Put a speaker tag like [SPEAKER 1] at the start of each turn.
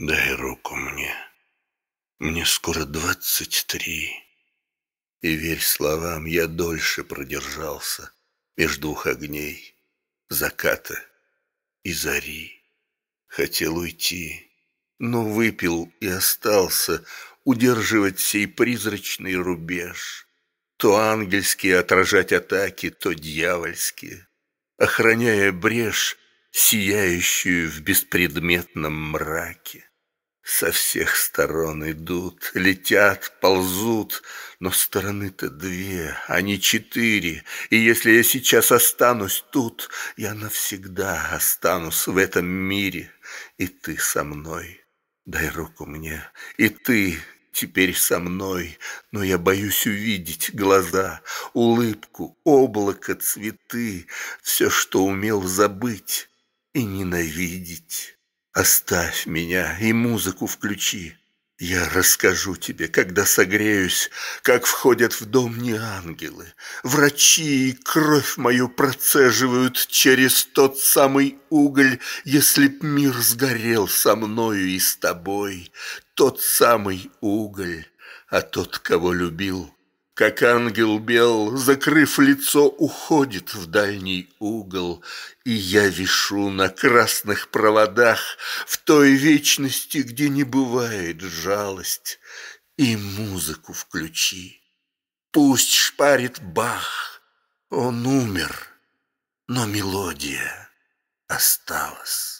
[SPEAKER 1] Дай руку мне. Мне скоро двадцать три. И верь словам, я дольше продержался Между двух огней, заката и зари. Хотел уйти, но выпил и остался Удерживать сей призрачный рубеж. То ангельские отражать атаки, то дьявольские, Охраняя брешь, сияющую в беспредметном мраке. Со всех сторон идут, летят, ползут, но стороны-то две, а не четыре. И если я сейчас останусь тут, я навсегда останусь в этом мире. И ты со мной. Дай руку мне. И ты теперь со мной, но я боюсь увидеть глаза, улыбку, облако, цветы, все, что умел забыть и ненавидеть. Оставь меня и музыку включи. Я расскажу тебе, когда согреюсь, как входят в дом не ангелы. Врачи и кровь мою процеживают через тот самый уголь, если б мир сгорел со мною и с тобой. Тот самый уголь, а тот, кого любил, как ангел бел, закрыв лицо, уходит в дальний угол, и я вишу на красных проводах в той вечности, где не бывает жалость, и музыку включи. Пусть шпарит Бах, он умер, но мелодия осталась.